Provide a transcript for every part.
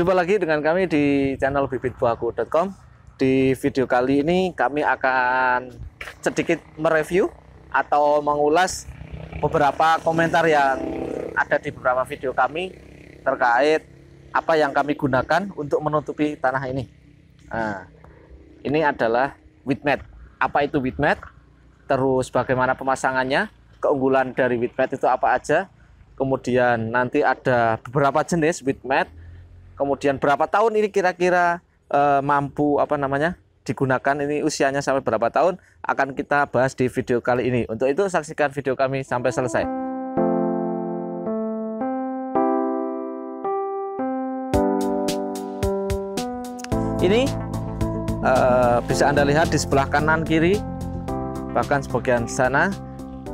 Jumpa lagi dengan kami di channel bibitbuahku.com. Di video kali ini kami akan sedikit mereview atau mengulas beberapa komentar yang ada di beberapa video kami terkait apa yang kami gunakan untuk menutupi tanah ini. Nah, ini adalah mat Apa itu mat Terus bagaimana pemasangannya? Keunggulan dari mat itu apa aja? Kemudian nanti ada beberapa jenis mat kemudian berapa tahun ini kira-kira e, mampu apa namanya digunakan ini usianya sampai berapa tahun akan kita bahas di video kali ini. Untuk itu saksikan video kami sampai selesai. Ini e, bisa Anda lihat di sebelah kanan kiri bahkan sebagian sana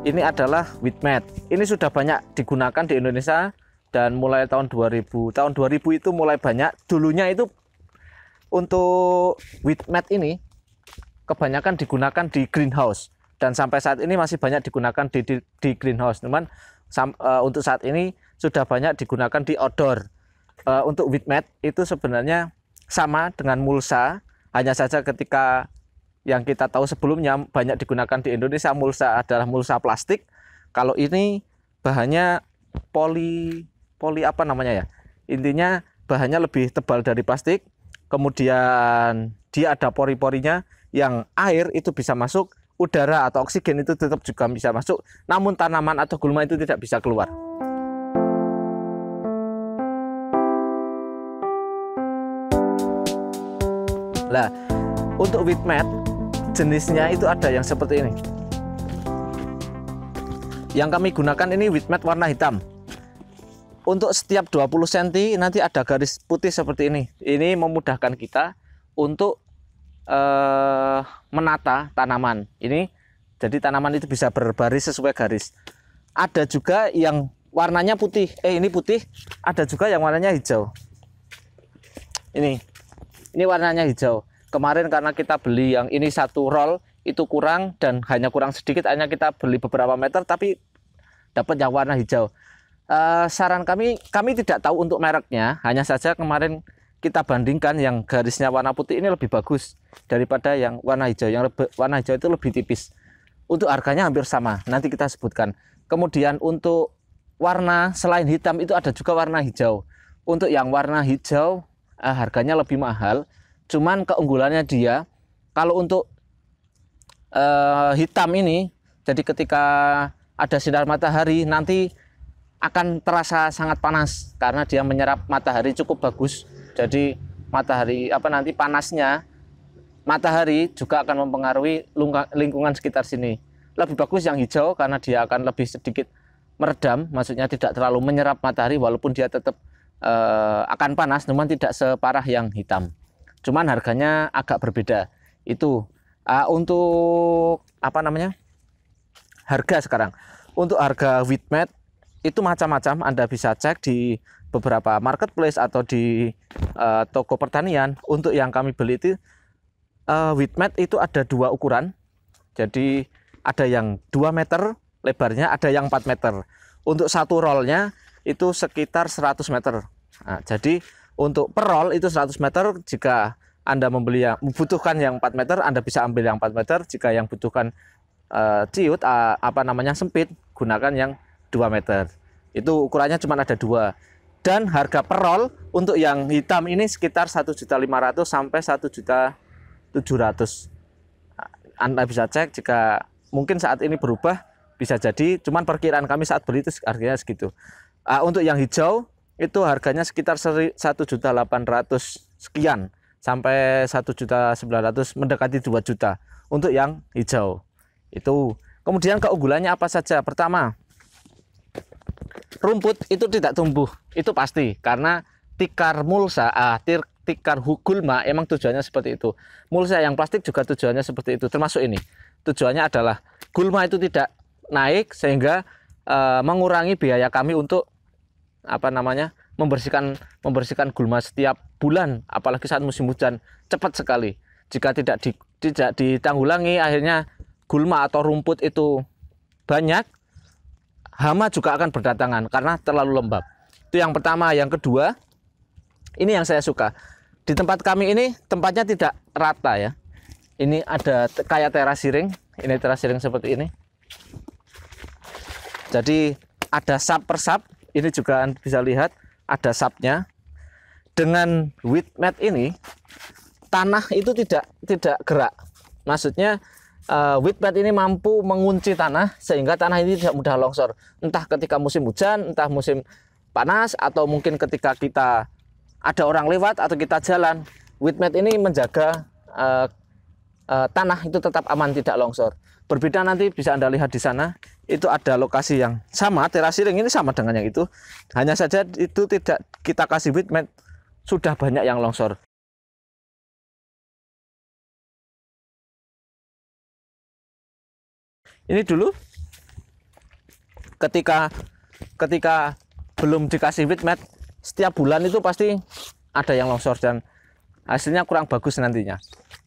ini adalah mat Ini sudah banyak digunakan di Indonesia dan mulai tahun 2000 tahun 2000 itu mulai banyak dulunya itu untuk wheat mat ini kebanyakan digunakan di greenhouse dan sampai saat ini masih banyak digunakan di, di, di greenhouse teman sam, uh, untuk saat ini sudah banyak digunakan di outdoor uh, untuk mat itu sebenarnya sama dengan mulsa hanya saja ketika yang kita tahu sebelumnya banyak digunakan di Indonesia mulsa adalah mulsa plastik kalau ini bahannya poli poli apa namanya ya intinya bahannya lebih tebal dari plastik kemudian dia ada pori-porinya yang air itu bisa masuk udara atau oksigen itu tetap juga bisa masuk namun tanaman atau gulma itu tidak bisa keluar Nah, untuk mat jenisnya itu ada yang seperti ini. Yang kami gunakan ini mat warna hitam. Untuk setiap 20 cm nanti ada garis putih seperti ini. Ini memudahkan kita untuk eh, menata tanaman. Ini jadi tanaman itu bisa berbaris sesuai garis. Ada juga yang warnanya putih. Eh ini putih, ada juga yang warnanya hijau. Ini. Ini warnanya hijau. Kemarin karena kita beli yang ini satu roll itu kurang dan hanya kurang sedikit hanya kita beli beberapa meter tapi dapat yang warna hijau. Eh, saran kami kami tidak tahu untuk mereknya hanya saja kemarin kita bandingkan yang garisnya warna putih ini lebih bagus daripada yang warna hijau yang lebih, warna hijau itu lebih tipis untuk harganya hampir sama nanti kita sebutkan kemudian untuk warna selain hitam itu ada juga warna hijau untuk yang warna hijau uh, harganya lebih mahal cuman keunggulannya dia kalau untuk uh, hitam ini jadi ketika ada sinar matahari nanti akan terasa sangat panas karena dia menyerap matahari cukup bagus. Jadi matahari apa nanti panasnya matahari juga akan mempengaruhi lingkungan sekitar sini. Lebih bagus yang hijau karena dia akan lebih sedikit meredam, maksudnya tidak terlalu menyerap matahari walaupun dia tetap e, akan panas, namun tidak separah yang hitam. Cuman harganya agak berbeda. Itu uh, untuk apa namanya? harga sekarang. Untuk harga wheat mat itu macam-macam Anda bisa cek di beberapa marketplace atau di uh, toko pertanian untuk yang kami beli itu uh, mat itu ada dua ukuran jadi ada yang 2 meter lebarnya ada yang 4 meter untuk satu rollnya itu sekitar 100 meter nah, jadi untuk per roll itu 100 meter jika anda membeli yang membutuhkan yang 4 meter Anda bisa ambil yang 4 meter jika yang butuhkan uh, ciut uh, apa namanya sempit gunakan yang 2 meter. Itu ukurannya cuma ada dua. Dan harga perol untuk yang hitam ini sekitar 1.500 sampai 1.700. Nah, Anda bisa cek jika mungkin saat ini berubah bisa jadi cuman perkiraan kami saat beli itu harganya segitu. Uh, untuk yang hijau itu harganya sekitar 1.800 sekian sampai 1.900 mendekati 2 juta untuk yang hijau. Itu. Kemudian keunggulannya apa saja? Pertama, rumput itu tidak tumbuh itu pasti karena tikar mulsa ah, tikar gulma emang tujuannya seperti itu mulsa yang plastik juga tujuannya seperti itu termasuk ini tujuannya adalah gulma itu tidak naik sehingga eh, mengurangi biaya kami untuk apa namanya membersihkan membersihkan gulma setiap bulan apalagi saat musim hujan cepat sekali jika tidak di, tidak ditanggulangi akhirnya gulma atau rumput itu banyak hama juga akan berdatangan karena terlalu lembab. Itu yang pertama. Yang kedua, ini yang saya suka. Di tempat kami ini tempatnya tidak rata ya. Ini ada kayak teras siring. Ini teras siring seperti ini. Jadi ada sap per sap, Ini juga bisa lihat ada sapnya. Dengan wheat mat ini tanah itu tidak tidak gerak. Maksudnya uh, eh, wetpad ini mampu mengunci tanah sehingga tanah ini tidak mudah longsor. Entah ketika musim hujan, entah musim panas atau mungkin ketika kita ada orang lewat atau kita jalan, wetpad ini menjaga uh, uh, tanah itu tetap aman tidak longsor. Berbeda nanti bisa Anda lihat di sana, itu ada lokasi yang sama, terasiring ini sama dengan yang itu. Hanya saja itu tidak kita kasih wetpad sudah banyak yang longsor. ini dulu ketika ketika belum dikasih witmed setiap bulan itu pasti ada yang longsor dan hasilnya kurang bagus nantinya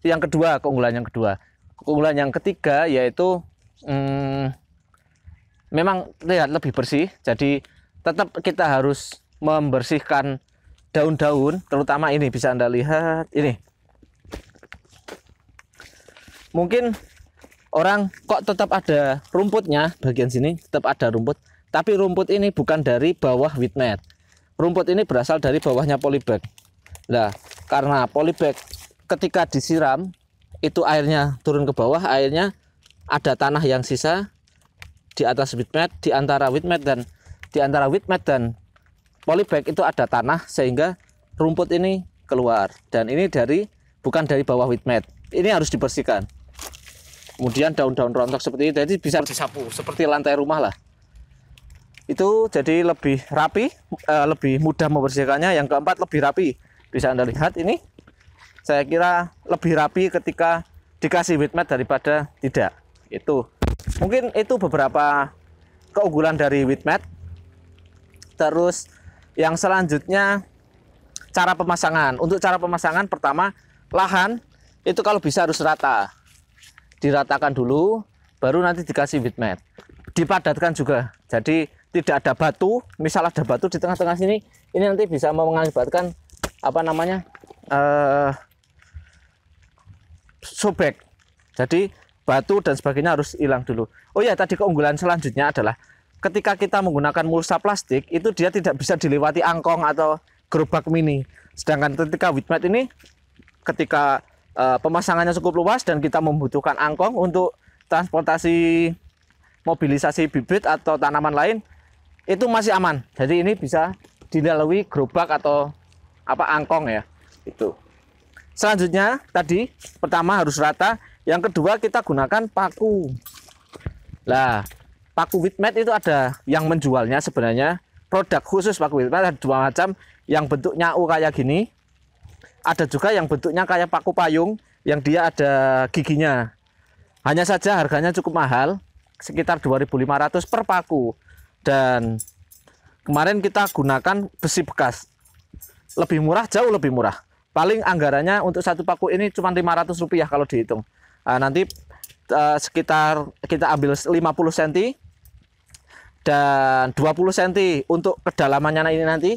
itu yang kedua keunggulan yang kedua keunggulan yang ketiga yaitu hmm, memang lihat lebih bersih jadi tetap kita harus membersihkan daun-daun terutama ini bisa anda lihat ini mungkin orang kok tetap ada rumputnya bagian sini tetap ada rumput tapi rumput ini bukan dari bawah witnet rumput ini berasal dari bawahnya polybag Nah, karena polybag ketika disiram itu airnya turun ke bawah airnya ada tanah yang sisa di atas mat, di antara mat dan di antara mat dan polybag itu ada tanah sehingga rumput ini keluar dan ini dari bukan dari bawah mat. ini harus dibersihkan kemudian daun-daun rontok seperti ini, jadi bisa disapu seperti lantai rumah lah itu jadi lebih rapi uh, lebih mudah membersihkannya yang keempat lebih rapi bisa anda lihat ini saya kira lebih rapi ketika dikasih wet mat daripada tidak itu mungkin itu beberapa keunggulan dari wet mat terus yang selanjutnya cara pemasangan untuk cara pemasangan pertama lahan itu kalau bisa harus rata diratakan dulu, baru nanti dikasih bitmat, Dipadatkan juga. Jadi tidak ada batu, misal ada batu di tengah-tengah sini, ini nanti bisa mengakibatkan apa namanya uh, sobek. Jadi batu dan sebagainya harus hilang dulu. Oh ya, tadi keunggulan selanjutnya adalah ketika kita menggunakan mulsa plastik itu dia tidak bisa dilewati angkong atau gerobak mini. Sedangkan ketika witmat ini ketika e, pemasangannya cukup luas dan kita membutuhkan angkong untuk transportasi mobilisasi bibit atau tanaman lain itu masih aman. Jadi ini bisa dilalui gerobak atau apa angkong ya. Itu. Selanjutnya tadi pertama harus rata, yang kedua kita gunakan paku. Lah, paku witmet itu ada yang menjualnya sebenarnya produk khusus paku witmet ada dua macam yang bentuknya U kayak gini ada juga yang bentuknya kayak paku payung yang dia ada giginya. Hanya saja harganya cukup mahal, sekitar 2.500 per paku. Dan kemarin kita gunakan besi bekas. Lebih murah, jauh lebih murah. Paling anggarannya untuk satu paku ini cuma 500 rupiah kalau dihitung. Nah, nanti eh, sekitar kita ambil 50 cm dan 20 cm untuk kedalamannya ini nanti.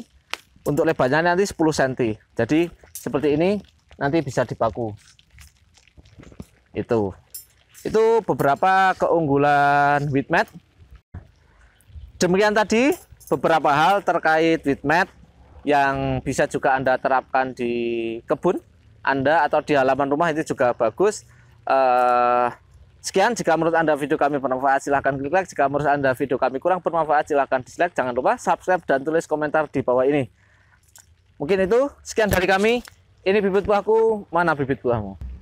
Untuk lebarnya nanti 10 cm. Jadi seperti ini nanti bisa dipaku itu itu beberapa keunggulan Witmat demikian tadi beberapa hal terkait Witmat yang bisa juga Anda terapkan di kebun Anda atau di halaman rumah itu juga bagus uh, sekian jika menurut Anda video kami bermanfaat silahkan klik like jika menurut Anda video kami kurang bermanfaat silahkan dislike jangan lupa subscribe dan tulis komentar di bawah ini Mungkin itu sekian dari kami. Ini bibit buahku, mana bibit buahmu?